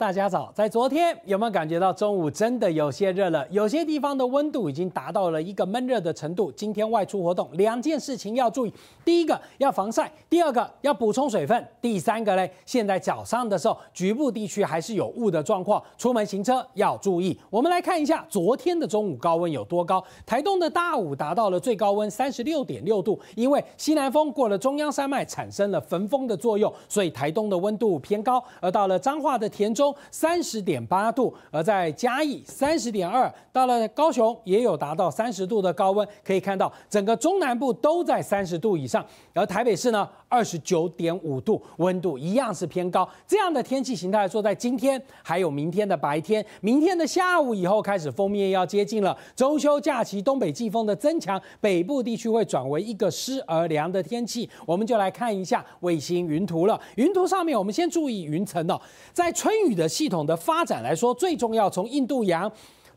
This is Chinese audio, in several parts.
大家早，在昨天有没有感觉到中午真的有些热了？有些地方的温度已经达到了一个闷热的程度。今天外出活动，两件事情要注意：第一个要防晒，第二个要补充水分。第三个嘞，现在早上的时候，局部地区还是有雾的状况，出门行车要注意。我们来看一下昨天的中午高温有多高。台东的大武达到了最高温三十六点六度，因为西南风过了中央山脉产生了焚风的作用，所以台东的温度偏高。而到了彰化的田中。三十点八度，而在嘉义三十点二，到了高雄也有达到三十度的高温，可以看到整个中南部都在三十度以上。而台北市呢，二十九点五度，温度一样是偏高。这样的天气形态，说在今天还有明天的白天，明天的下午以后开始，封面要接近了。中秋假期，东北季风的增强，北部地区会转为一个湿而凉的天气。我们就来看一下卫星云图了。云图上面，我们先注意云层哦，在春雨的。的系统的发展来说，最重要从印度洋。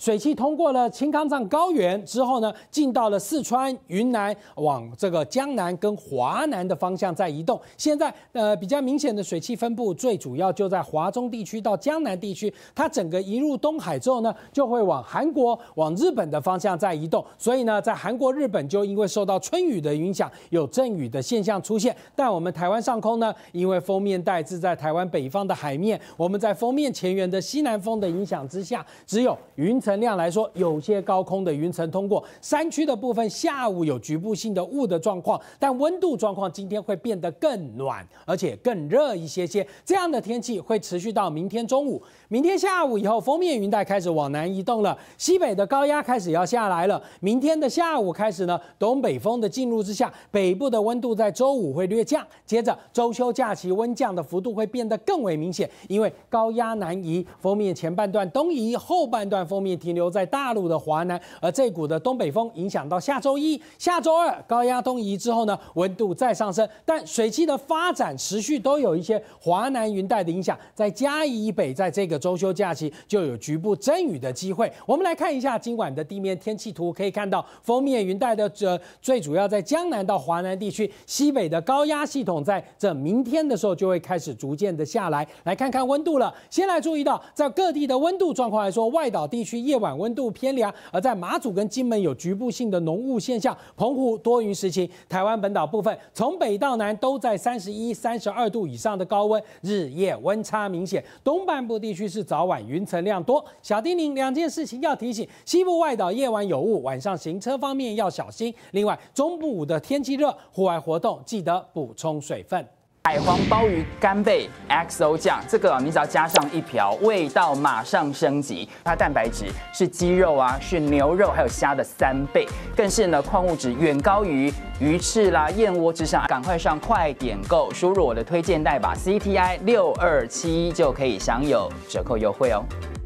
水汽通过了青藏高原之后呢，进到了四川、云南，往这个江南跟华南的方向在移动。现在呃比较明显的水汽分布，最主要就在华中地区到江南地区。它整个移入东海之后呢，就会往韩国、往日本的方向在移动。所以呢，在韩国、日本就因为受到春雨的影响，有阵雨的现象出现。但我们台湾上空呢，因为封面带至在台湾北方的海面，我们在封面前缘的西南风的影响之下，只有云层。量来说，有些高空的云层通过山区的部分，下午有局部性的雾的状况，但温度状况今天会变得更暖，而且更热一些些。这样的天气会持续到明天中午，明天下午以后，封面云带开始往南移动了，西北的高压开始要下来了。明天的下午开始呢，东北风的进入之下，北部的温度在周五会略降，接着周休假期温降的幅度会变得更为明显，因为高压南移，封面前半段东移，后半段封面。停留在大陆的华南，而这股的东北风影响到下周一、下周二，高压东移之后呢，温度再上升，但水汽的发展持续都有一些华南云带的影响，在嘉义以北，在这个中秋假期就有局部阵雨的机会。我们来看一下今晚的地面天气图，可以看到封面云带的这最主要在江南到华南地区，西北的高压系统在这明天的时候就会开始逐渐的下来。来看看温度了，先来注意到在各地的温度状况来说，外岛地区。夜晚温度偏凉，而在马祖跟金门有局部性的浓雾现象。澎湖多云时晴，台湾本岛部分从北到南都在三十一、三十二度以上的高温，日夜温差明显。东半部地区是早晚云层量多。小叮咛：两件事情要提醒，西部外岛夜晚有雾，晚上行车方面要小心。另外，中部午的天气热，户外活动记得补充水分。海皇鲍鱼干贝 XO 酱，这个你只要加上一瓢，味道马上升级。它蛋白质是鸡肉啊、是牛肉还有虾的三倍，更是呢矿物质远高于鱼翅啦、燕窝之上。赶快上，快点购，输入我的推荐代码 CTI 六二七一就可以享有折扣优惠哦。